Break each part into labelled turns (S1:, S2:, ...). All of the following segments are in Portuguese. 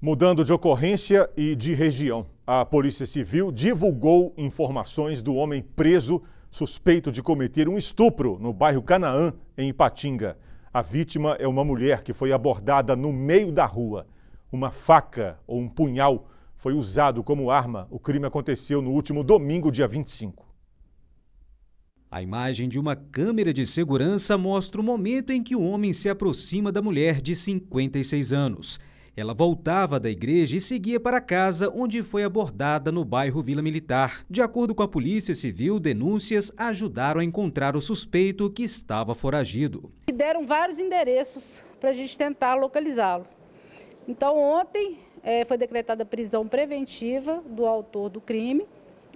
S1: Mudando de ocorrência e de região, a Polícia Civil divulgou informações do homem preso suspeito de cometer um estupro no bairro Canaã, em Ipatinga. A vítima é uma mulher que foi abordada no meio da rua. Uma faca ou um punhal foi usado como arma. O crime aconteceu no último domingo, dia 25.
S2: A imagem de uma câmera de segurança mostra o momento em que o homem se aproxima da mulher de 56 anos. Ela voltava da igreja e seguia para casa, onde foi abordada no bairro Vila Militar. De acordo com a Polícia Civil, denúncias ajudaram a encontrar o suspeito que estava foragido.
S3: E deram vários endereços para a gente tentar localizá-lo. Então, ontem é, foi decretada a prisão preventiva do autor do crime.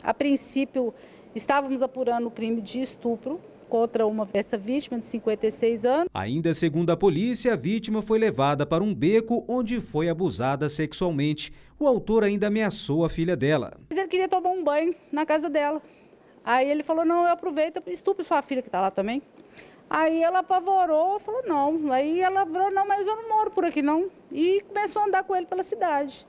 S3: A princípio, estávamos apurando o crime de estupro, contra uma, essa vítima de 56 anos.
S2: Ainda segundo a polícia, a vítima foi levada para um beco onde foi abusada sexualmente. O autor ainda ameaçou a filha dela.
S3: Ele queria tomar um banho na casa dela. Aí ele falou, não, eu aproveito, estupro sua filha que está lá também. Aí ela apavorou, falou não. Aí ela falou, não, mas eu não moro por aqui não. E começou a andar com ele pela cidade.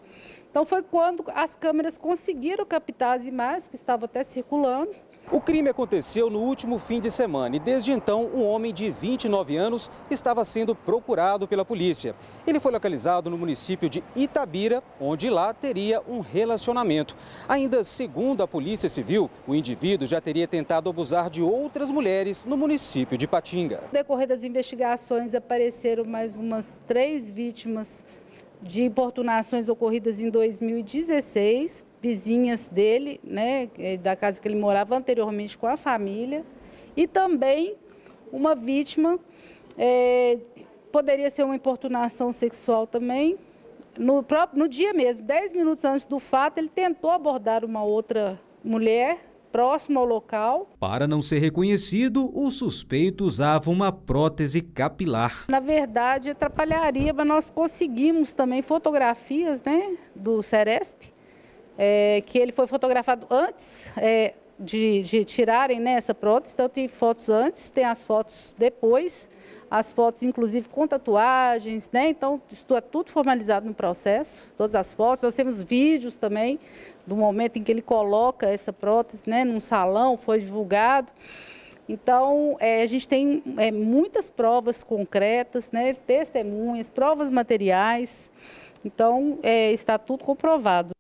S3: Então foi quando as câmeras conseguiram captar as imagens que estavam até circulando.
S2: O crime aconteceu no último fim de semana e desde então um homem de 29 anos estava sendo procurado pela polícia. Ele foi localizado no município de Itabira, onde lá teria um relacionamento. Ainda segundo a Polícia Civil, o indivíduo já teria tentado abusar de outras mulheres no município de Patinga.
S3: No decorrer das investigações apareceram mais umas três vítimas de importunações ocorridas em 2016 vizinhas dele, né, é, da casa que ele morava anteriormente com a família, e também uma vítima, é, poderia ser uma importunação sexual também. No, próprio, no dia mesmo, 10 minutos antes do fato, ele tentou abordar uma outra mulher próximo ao local.
S2: Para não ser reconhecido, o suspeito usava uma prótese capilar.
S3: Na verdade, atrapalharia, mas nós conseguimos também fotografias né, do Ceresp é, que ele foi fotografado antes é, de, de, tirarem né, essa prótese, então tem fotos antes, tem as fotos depois, as fotos inclusive com tatuagens, né? então isso é tudo formalizado no processo, todas as fotos, nós temos vídeos também do momento em que ele coloca essa prótese né, num salão, foi divulgado. Então, é, a gente tem é, muitas provas concretas, né, testemunhas, provas materiais. Então, é, está tudo comprovado.